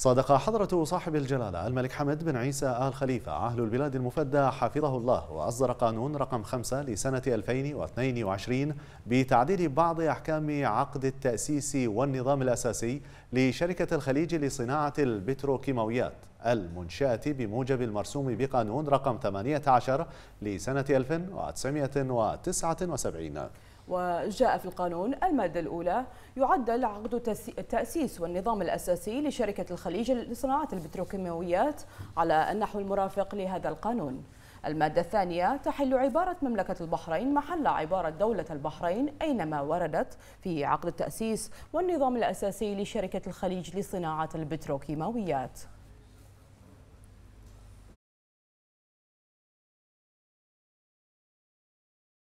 صادق حضرة صاحب الجلالة الملك حمد بن عيسى آل خليفة أهل البلاد المفدى حفظه الله وأصدر قانون رقم 5 لسنة 2022 بتعديل بعض أحكام عقد التأسيس والنظام الأساسي لشركة الخليج لصناعة البتروكيماويات المنشأة بموجب المرسوم بقانون رقم 18 لسنة 1979 وجاء في القانون المادة الأولى يعدل عقد التأسيس والنظام الأساسي لشركة الخليج لصناعة البتروكيماويات على النحو المرافق لهذا القانون المادة الثانية تحل عبارة مملكة البحرين محل عبارة دولة البحرين أينما وردت في عقد التأسيس والنظام الأساسي لشركة الخليج لصناعة البتروكيماويات